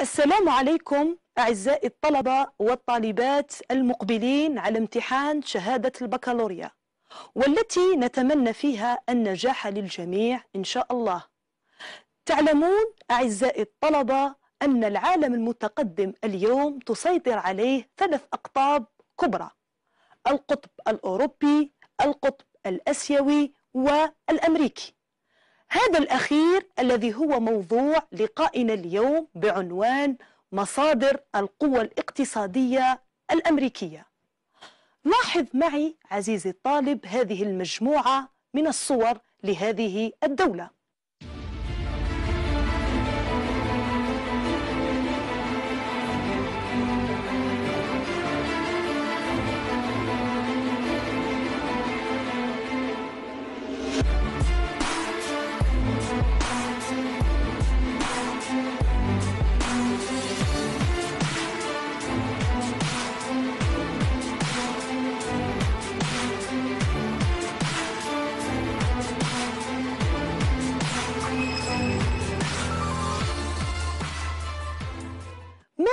السلام عليكم أعزائي الطلبة والطالبات المقبلين على امتحان شهادة البكالوريا والتي نتمنى فيها النجاح للجميع إن شاء الله تعلمون أعزائي الطلبة أن العالم المتقدم اليوم تسيطر عليه ثلاث أقطاب كبرى القطب الأوروبي القطب الأسيوي والأمريكي هذا الأخير الذي هو موضوع لقائنا اليوم بعنوان مصادر القوة الاقتصادية الأمريكية لاحظ معي عزيزي الطالب هذه المجموعة من الصور لهذه الدولة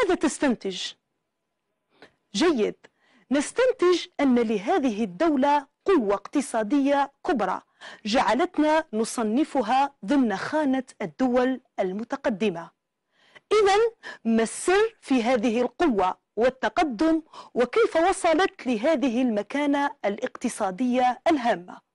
ماذا تستنتج؟ جيد نستنتج أن لهذه الدولة قوة اقتصادية كبرى جعلتنا نصنفها ضمن خانة الدول المتقدمة إذا ما السر في هذه القوة والتقدم وكيف وصلت لهذه المكانة الاقتصادية الهامة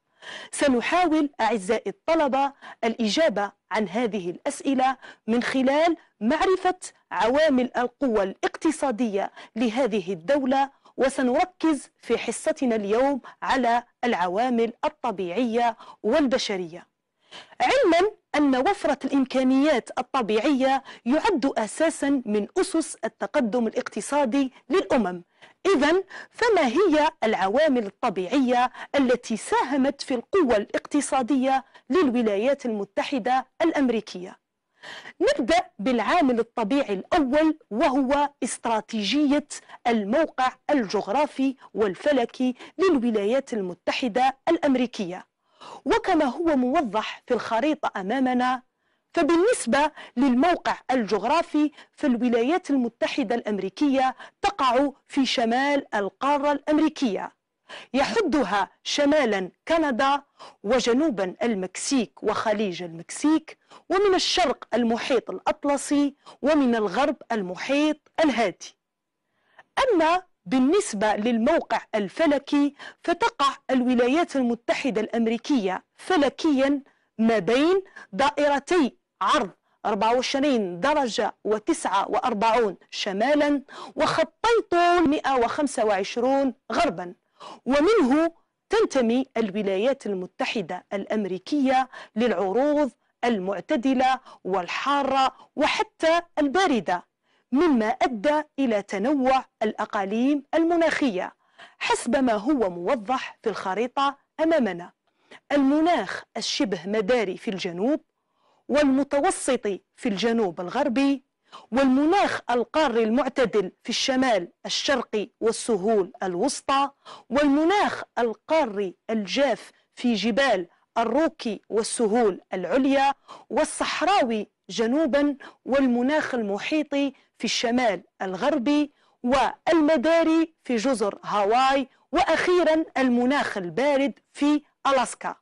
سنحاول أعزائي الطلبة الإجابة عن هذه الأسئلة من خلال معرفة عوامل القوة الاقتصادية لهذه الدولة وسنركز في حصتنا اليوم على العوامل الطبيعية والبشرية علما أن وفرة الإمكانيات الطبيعية يعد أساسا من أسس التقدم الاقتصادي للأمم إذا فما هي العوامل الطبيعية التي ساهمت في القوة الاقتصادية للولايات المتحدة الأمريكية؟ نبدأ بالعامل الطبيعي الأول وهو استراتيجية الموقع الجغرافي والفلكي للولايات المتحدة الأمريكية وكما هو موضح في الخريطة أمامنا فبالنسبة للموقع الجغرافي فالولايات المتحدة الأمريكية تقع في شمال القارة الأمريكية يحدها شمالا كندا وجنوبا المكسيك وخليج المكسيك ومن الشرق المحيط الأطلسي ومن الغرب المحيط الهادي أما بالنسبة للموقع الفلكي فتقع الولايات المتحدة الأمريكية فلكيا ما بين دائرتي عرض 24 درجة و49 شمالا وخطيت 125 غربا ومنه تنتمي الولايات المتحدة الأمريكية للعروض المعتدلة والحارة وحتى الباردة مما أدى إلى تنوع الأقاليم المناخية حسب ما هو موضح في الخريطة أمامنا المناخ الشبه مداري في الجنوب والمتوسط في الجنوب الغربي والمناخ القاري المعتدل في الشمال الشرقي والسهول الوسطى والمناخ القاري الجاف في جبال الروكي والسهول العليا والصحراوي جنوبا والمناخ المحيطي في الشمال الغربي والمداري في جزر هاواي وأخيرا المناخ البارد في ألاسكا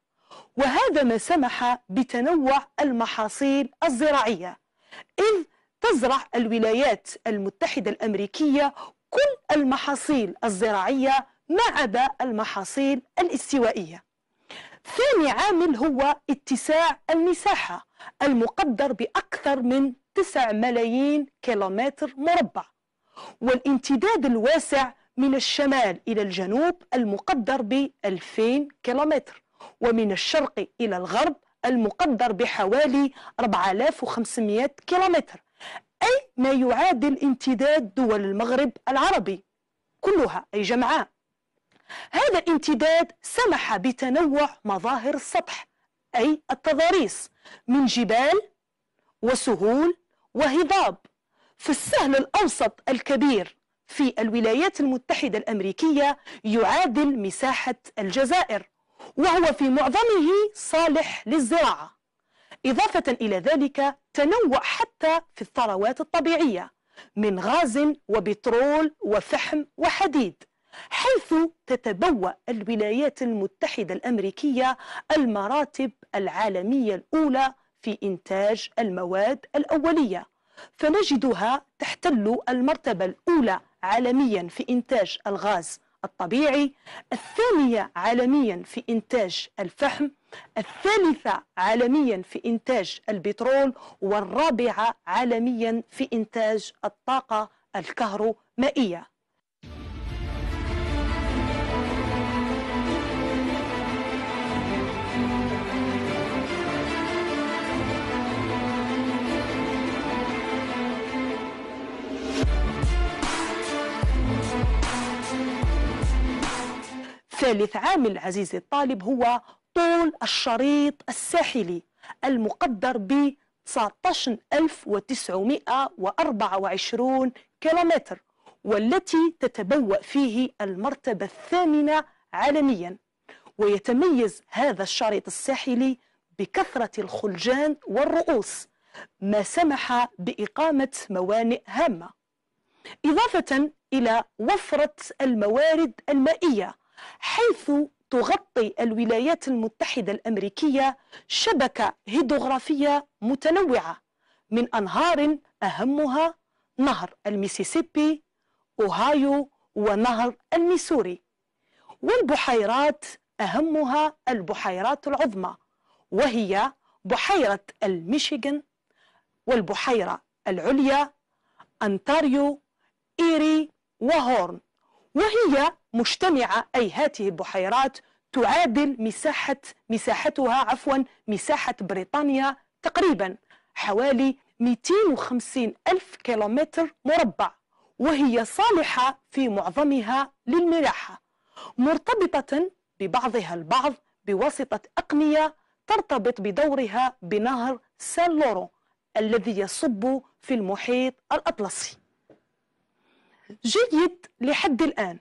وهذا ما سمح بتنوع المحاصيل الزراعية إذ تزرع الولايات المتحدة الأمريكية كل المحاصيل الزراعية ما عدا المحاصيل الاستوائية ثاني عامل هو اتساع المساحة المقدر بأكثر من 9 ملايين كيلومتر مربع والامتداد الواسع من الشمال إلى الجنوب المقدر ب 2000 كيلومتر ومن الشرق إلى الغرب المقدر بحوالي 4500 كيلومتر أي ما يعادل امتداد دول المغرب العربي كلها أي جمعاء هذا الامتداد سمح بتنوع مظاهر السطح أي التضاريس من جبال وسهول وهضاب في السهل الأوسط الكبير في الولايات المتحدة الأمريكية يعادل مساحة الجزائر وهو في معظمه صالح للزراعة إضافة إلى ذلك تنوع حتى في الثروات الطبيعية من غاز وبترول وفحم وحديد حيث تتبوأ الولايات المتحدة الأمريكية المراتب العالمية الأولى في إنتاج المواد الأولية فنجدها تحتل المرتبة الأولى عالميا في إنتاج الغاز الطبيعي الثانية عالميا في إنتاج الفحم الثالثة عالميا في إنتاج البترول والرابعة عالميا في إنتاج الطاقة الكهرومائية ثالث عامل عزيزي الطالب هو طول الشريط الساحلي المقدر ب 19924 كيلومتر والتي تتبوأ فيه المرتبة الثامنة عالميا ويتميز هذا الشريط الساحلي بكثرة الخلجان والرؤوس ما سمح بإقامة موانئ هامة إضافة إلى وفرة الموارد المائية حيث تغطي الولايات المتحدة الأمريكية شبكة هيدوغرافية متنوعة من أنهار أهمها نهر الميسيسيبي أوهايو ونهر الميسوري والبحيرات أهمها البحيرات العظمى وهي بحيرة الميشيغان والبحيرة العليا أنتاريو إيري وهورن وهي مجتمعة أي هذه البحيرات تعادل مساحة مساحتها عفوا مساحة بريطانيا تقريبا حوالي 250 ألف كيلومتر مربع وهي صالحة في معظمها للملاحة مرتبطة ببعضها البعض بواسطة أقنية ترتبط بدورها بنهر سان لورو الذي يصب في المحيط الأطلسي جيد لحد الآن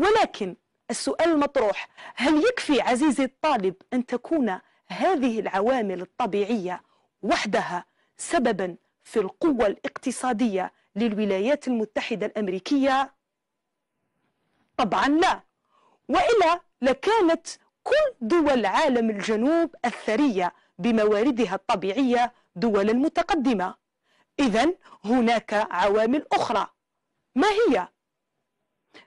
ولكن السؤال المطروح هل يكفي عزيزي الطالب أن تكون هذه العوامل الطبيعية وحدها سببا في القوة الاقتصادية للولايات المتحدة الأمريكية؟ طبعا لا وإلا لكانت كل دول عالم الجنوب الثرية بمواردها الطبيعية دولا متقدمة إذا هناك عوامل أخرى ما هي؟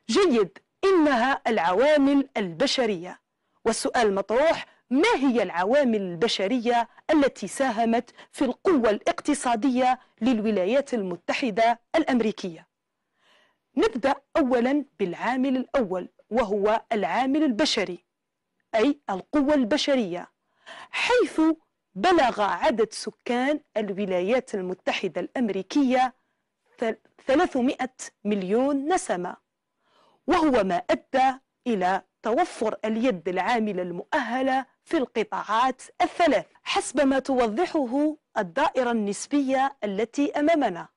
جيد إنها العوامل البشرية والسؤال المطروح ما هي العوامل البشرية التي ساهمت في القوة الاقتصادية للولايات المتحدة الأمريكية؟ نبدأ أولا بالعامل الأول وهو العامل البشري أي القوة البشرية حيث بلغ عدد سكان الولايات المتحدة الأمريكية 300 مليون نسمة وهو ما أدى إلى توفر اليد العاملة المؤهلة في القطاعات الثلاث حسب ما توضحه الدائرة النسبية التي أمامنا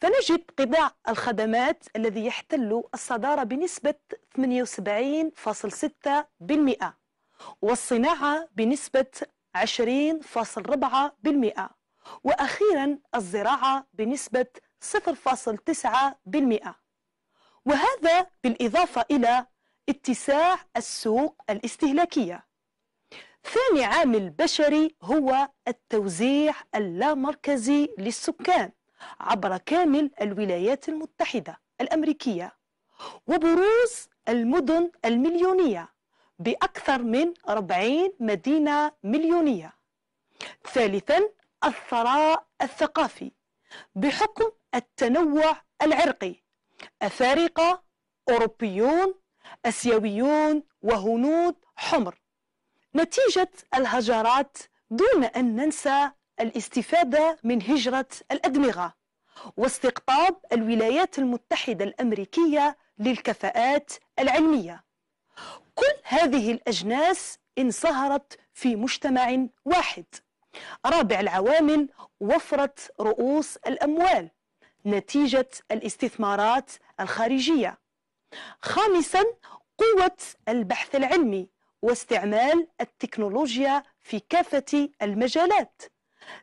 فنجد قطاع الخدمات الذي يحتل الصدارة بنسبة 78.6% والصناعة بنسبة 20.4% وأخيرا الزراعة بنسبة 0.9% وهذا بالإضافة إلى اتساع السوق الاستهلاكية ثاني عامل بشري هو التوزيع اللامركزي للسكان عبر كامل الولايات المتحدة الأمريكية وبروز المدن المليونية بأكثر من 40 مدينة مليونية ثالثا الثراء الثقافي بحكم التنوع العرقي أفارقة أوروبيون أسيويون وهنود حمر نتيجة الهجرات دون أن ننسى الاستفادة من هجرة الأدمغة واستقطاب الولايات المتحدة الأمريكية للكفاءات العلمية كل هذه الأجناس انصهرت في مجتمع واحد رابع العوامل وفرة رؤوس الأموال نتيجة الاستثمارات الخارجية خامسا قوة البحث العلمي واستعمال التكنولوجيا في كافة المجالات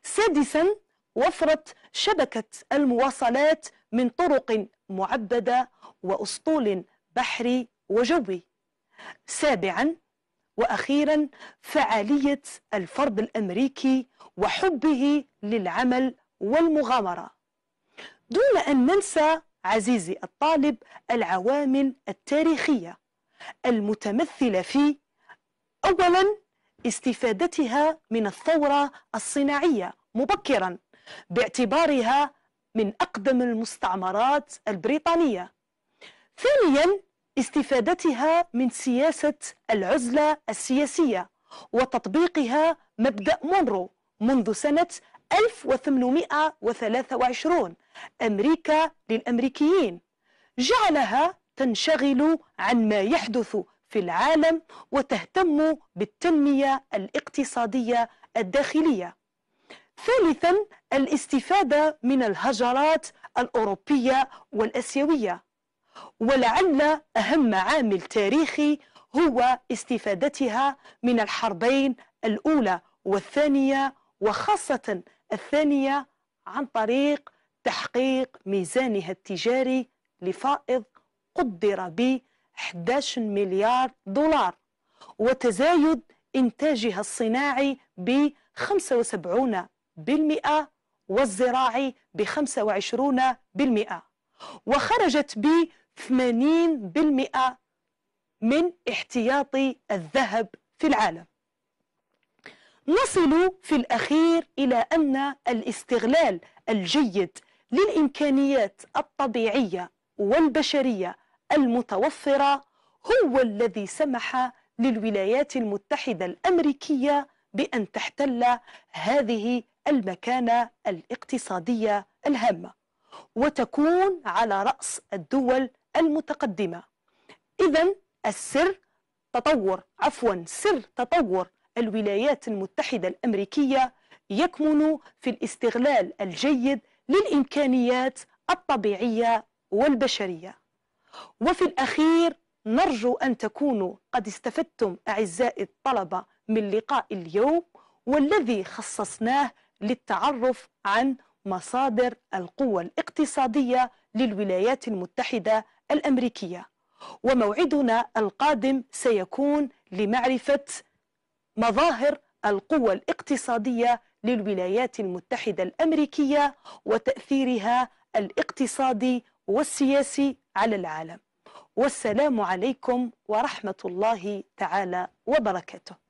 سادسا وفرة شبكة المواصلات من طرق معبدة وأسطول بحري وجوي سابعا وأخيرا فعالية الفرد الأمريكي وحبه للعمل والمغامرة دون أن ننسى عزيزي الطالب العوامل التاريخية المتمثلة في أولا استفادتها من الثورة الصناعية مبكرا باعتبارها من أقدم المستعمرات البريطانية ثانيا استفادتها من سياسة العزلة السياسية وتطبيقها مبدأ مونرو منذ سنة 1823 أمريكا للأمريكيين جعلها تنشغل عن ما يحدث في العالم وتهتم بالتنمية الاقتصادية الداخلية ثالثا الاستفادة من الهجرات الأوروبية والأسيوية ولعل أهم عامل تاريخي هو استفادتها من الحربين الأولى والثانية وخاصة الثانية عن طريق تحقيق ميزانها التجاري لفائض قدر ب 11 مليار دولار وتزايد إنتاجها الصناعي ب 75% والزراعي ب 25% وخرجت ب 80% من احتياطي الذهب في العالم نصل في الأخير إلى أن الاستغلال الجيد للإمكانيات الطبيعية والبشرية المتوفرة هو الذي سمح للولايات المتحدة الأمريكية بأن تحتل هذه المكانة الاقتصادية الهامة وتكون على رأس الدول المتقدمة إذا السر تطور عفوا سر تطور الولايات المتحدة الأمريكية يكمن في الاستغلال الجيد للإمكانيات الطبيعية والبشرية وفي الأخير نرجو أن تكونوا قد استفدتم أعزائي الطلبة من لقاء اليوم والذي خصصناه للتعرف عن مصادر القوة الاقتصادية للولايات المتحدة الأمريكية وموعدنا القادم سيكون لمعرفة مظاهر القوة الاقتصادية للولايات المتحدة الأمريكية وتأثيرها الاقتصادي والسياسي على العالم والسلام عليكم ورحمة الله تعالى وبركاته